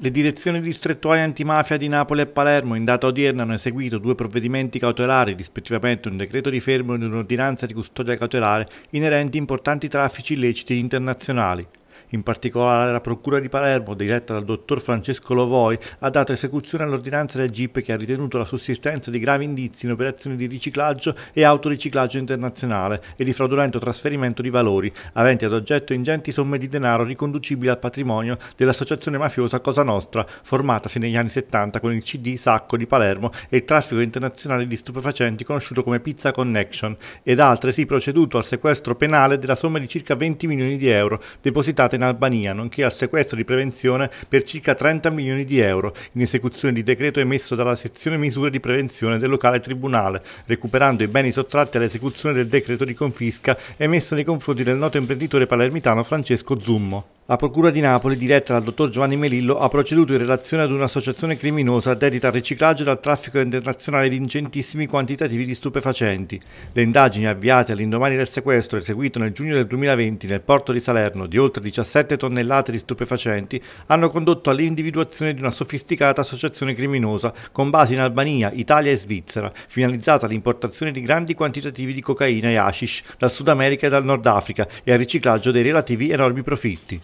Le direzioni distrettuali antimafia di Napoli e Palermo in data odierna hanno eseguito due provvedimenti cautelari, rispettivamente un decreto di fermo e un'ordinanza di custodia cautelare inerenti importanti traffici illeciti internazionali. In particolare la Procura di Palermo, diretta dal dottor Francesco Lovoi, ha dato esecuzione all'ordinanza del GIP che ha ritenuto la sussistenza di gravi indizi in operazioni di riciclaggio e autoriciclaggio internazionale e di fraudolento trasferimento di valori, aventi ad oggetto ingenti somme di denaro riconducibili al patrimonio dell'associazione mafiosa Cosa Nostra, formatasi negli anni 70 con il CD Sacco di Palermo e il traffico internazionale di stupefacenti conosciuto come Pizza Connection, ed ha altresì proceduto al sequestro penale della somma di circa 20 milioni di euro depositate in Albania, nonché al sequestro di prevenzione per circa 30 milioni di euro, in esecuzione di decreto emesso dalla sezione misure di prevenzione del locale tribunale, recuperando i beni sottratti all'esecuzione del decreto di confisca emesso nei confronti del noto imprenditore palermitano Francesco Zummo. La Procura di Napoli, diretta dal dottor Giovanni Melillo, ha proceduto in relazione ad un'associazione criminosa dedita al riciclaggio e al traffico internazionale di ingentissimi quantitativi di stupefacenti. Le indagini avviate all'indomani del sequestro eseguito nel giugno del 2020 nel porto di Salerno di oltre 17 tonnellate di stupefacenti hanno condotto all'individuazione di una sofisticata associazione criminosa con base in Albania, Italia e Svizzera, finalizzata all'importazione di grandi quantitativi di cocaina e hashish dal Sud America e dal Nord Africa e al riciclaggio dei relativi enormi profitti.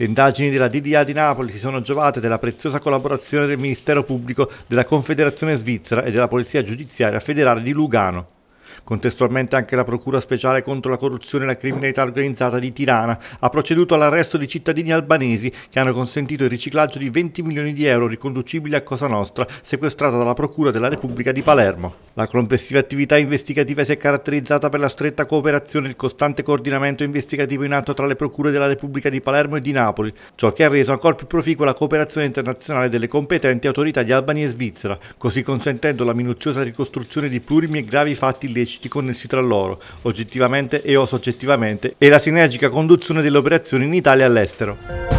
Le indagini della DDA di Napoli si sono giovate della preziosa collaborazione del Ministero Pubblico, della Confederazione Svizzera e della Polizia Giudiziaria Federale di Lugano. Contestualmente anche la Procura speciale contro la corruzione e la criminalità organizzata di Tirana ha proceduto all'arresto di cittadini albanesi che hanno consentito il riciclaggio di 20 milioni di euro riconducibili a Cosa Nostra, sequestrata dalla Procura della Repubblica di Palermo. La complessiva attività investigativa si è caratterizzata per la stretta cooperazione e il costante coordinamento investigativo in atto tra le procure della Repubblica di Palermo e di Napoli, ciò che ha reso ancora più proficua la cooperazione internazionale delle competenti autorità di Albania e Svizzera, così consentendo la minuziosa ricostruzione di plurimi e gravi fatti illeciti illeciti connessi tra loro, oggettivamente e o soggettivamente, e la sinergica conduzione delle operazioni in Italia e all'estero.